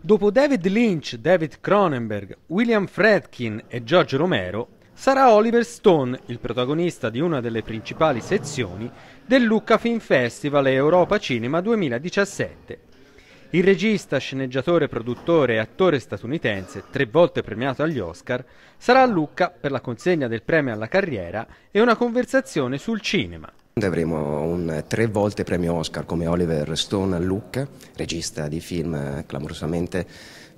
Dopo David Lynch, David Cronenberg, William Fredkin e George Romero, sarà Oliver Stone il protagonista di una delle principali sezioni del Lucca Film Festival Europa Cinema 2017. Il regista, sceneggiatore, produttore e attore statunitense, tre volte premiato agli Oscar, sarà a Lucca per la consegna del premio alla carriera e una conversazione sul cinema. Avremo un tre volte premio Oscar come Oliver Stone a Lucca, regista di film clamorosamente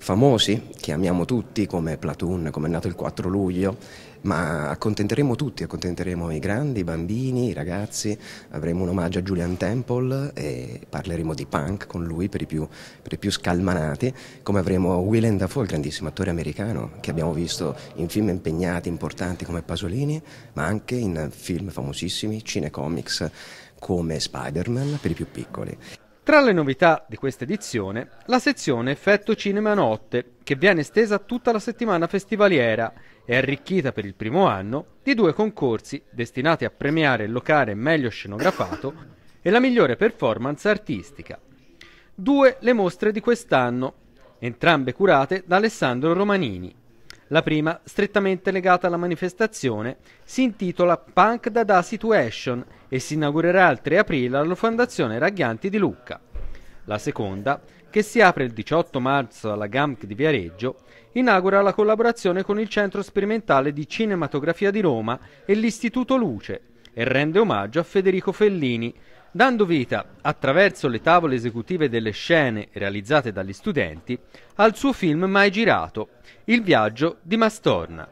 famosi che amiamo tutti come Platoon, come è nato il 4 luglio, ma accontenteremo tutti, accontenteremo i grandi, i bambini, i ragazzi, avremo un omaggio a Julian Temple e parleremo di punk con lui per i più, per i più scalmanati, come avremo Willem Dafoe, il grandissimo attore americano che abbiamo visto in film impegnati, importanti come Pasolini, ma anche in film famosissimi, cinecomics comics come Spider-Man per i più piccoli. Tra le novità di questa edizione, la sezione Effetto Cinema Notte, che viene estesa tutta la settimana festivaliera e arricchita per il primo anno di due concorsi destinati a premiare il locale meglio scenografato e la migliore performance artistica. Due le mostre di quest'anno, entrambe curate da Alessandro Romanini, la prima, strettamente legata alla manifestazione, si intitola Punk Dada Situation e si inaugurerà il 3 aprile alla Fondazione Raghianti di Lucca. La seconda, che si apre il 18 marzo alla GAMC di Viareggio, inaugura la collaborazione con il Centro Sperimentale di Cinematografia di Roma e l'Istituto Luce e rende omaggio a Federico Fellini, dando vita, attraverso le tavole esecutive delle scene realizzate dagli studenti, al suo film mai girato, Il viaggio di Mastorna.